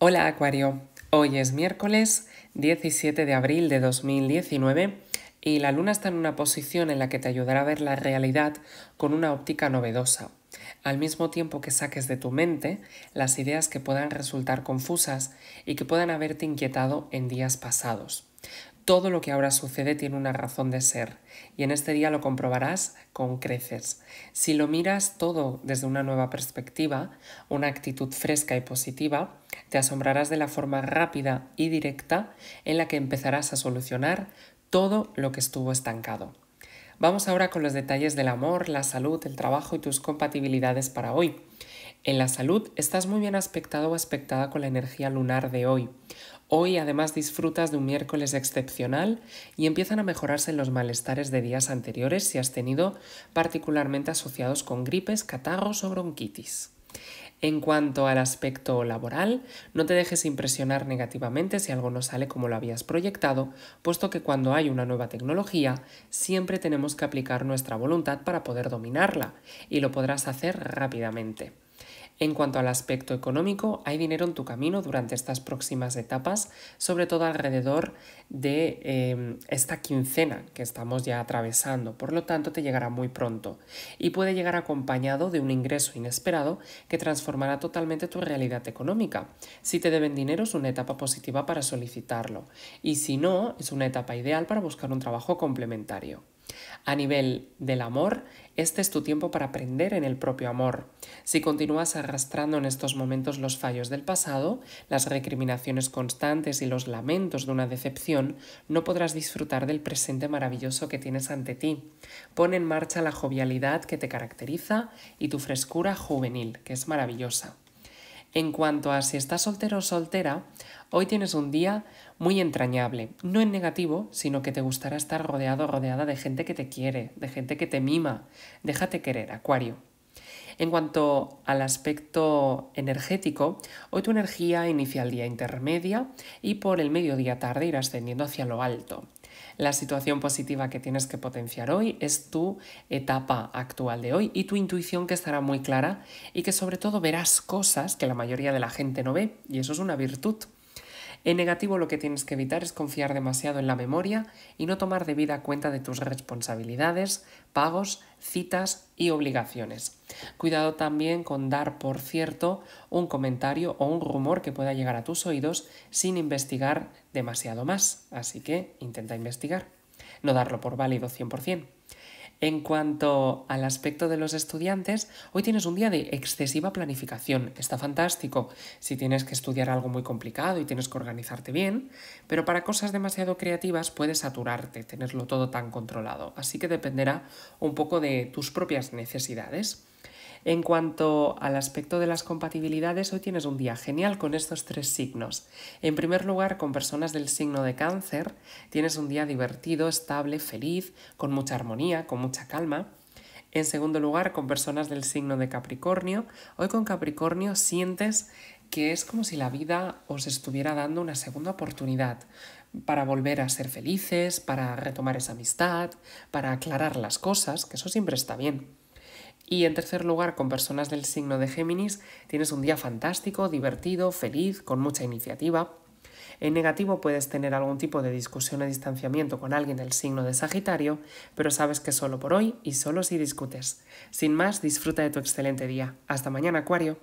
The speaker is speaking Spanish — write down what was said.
Hola Acuario, hoy es miércoles 17 de abril de 2019 y la luna está en una posición en la que te ayudará a ver la realidad con una óptica novedosa. Al mismo tiempo que saques de tu mente las ideas que puedan resultar confusas y que puedan haberte inquietado en días pasados. Todo lo que ahora sucede tiene una razón de ser y en este día lo comprobarás con creces. Si lo miras todo desde una nueva perspectiva, una actitud fresca y positiva, te asombrarás de la forma rápida y directa en la que empezarás a solucionar todo lo que estuvo estancado. Vamos ahora con los detalles del amor, la salud, el trabajo y tus compatibilidades para hoy. En la salud estás muy bien aspectado o aspectada con la energía lunar de hoy. Hoy además disfrutas de un miércoles excepcional y empiezan a mejorarse los malestares de días anteriores si has tenido particularmente asociados con gripes, catarros o bronquitis. En cuanto al aspecto laboral, no te dejes impresionar negativamente si algo no sale como lo habías proyectado, puesto que cuando hay una nueva tecnología, siempre tenemos que aplicar nuestra voluntad para poder dominarla, y lo podrás hacer rápidamente. En cuanto al aspecto económico, hay dinero en tu camino durante estas próximas etapas, sobre todo alrededor de em, esta quincena que estamos ya atravesando, por lo tanto te llegará muy pronto y puede llegar acompañado de un ingreso inesperado que transformará totalmente tu realidad económica. Si te deben dinero es una etapa positiva para solicitarlo y si no, es una etapa ideal para buscar un trabajo complementario. A nivel del amor, este es tu tiempo para aprender en el propio amor. Si continúas arrastrando en estos momentos los fallos del pasado, las recriminaciones constantes y los lamentos de una decepción, no podrás disfrutar del presente maravilloso que tienes ante ti. Pon en marcha la jovialidad que te caracteriza y tu frescura juvenil, que es maravillosa. En cuanto a si estás soltero o soltera, hoy tienes un día muy entrañable, no en negativo, sino que te gustará estar rodeado o rodeada de gente que te quiere, de gente que te mima. Déjate querer, Acuario. En cuanto al aspecto energético, hoy tu energía inicia el día intermedia y por el mediodía tarde irá ascendiendo hacia lo alto. La situación positiva que tienes que potenciar hoy es tu etapa actual de hoy y tu intuición que estará muy clara y que sobre todo verás cosas que la mayoría de la gente no ve y eso es una virtud. En negativo lo que tienes que evitar es confiar demasiado en la memoria y no tomar debida cuenta de tus responsabilidades, pagos, citas y obligaciones. Cuidado también con dar por cierto un comentario o un rumor que pueda llegar a tus oídos sin investigar demasiado más, así que intenta investigar, no darlo por válido 100%. En cuanto al aspecto de los estudiantes, hoy tienes un día de excesiva planificación. Está fantástico si tienes que estudiar algo muy complicado y tienes que organizarte bien, pero para cosas demasiado creativas puedes saturarte, tenerlo todo tan controlado. Así que dependerá un poco de tus propias necesidades. En cuanto al aspecto de las compatibilidades, hoy tienes un día genial con estos tres signos. En primer lugar, con personas del signo de cáncer, tienes un día divertido, estable, feliz, con mucha armonía, con mucha calma. En segundo lugar, con personas del signo de Capricornio, hoy con Capricornio sientes que es como si la vida os estuviera dando una segunda oportunidad para volver a ser felices, para retomar esa amistad, para aclarar las cosas, que eso siempre está bien. Y en tercer lugar, con personas del signo de Géminis, tienes un día fantástico, divertido, feliz, con mucha iniciativa. En negativo puedes tener algún tipo de discusión o distanciamiento con alguien del signo de Sagitario, pero sabes que solo por hoy y solo si discutes. Sin más, disfruta de tu excelente día. Hasta mañana, Acuario.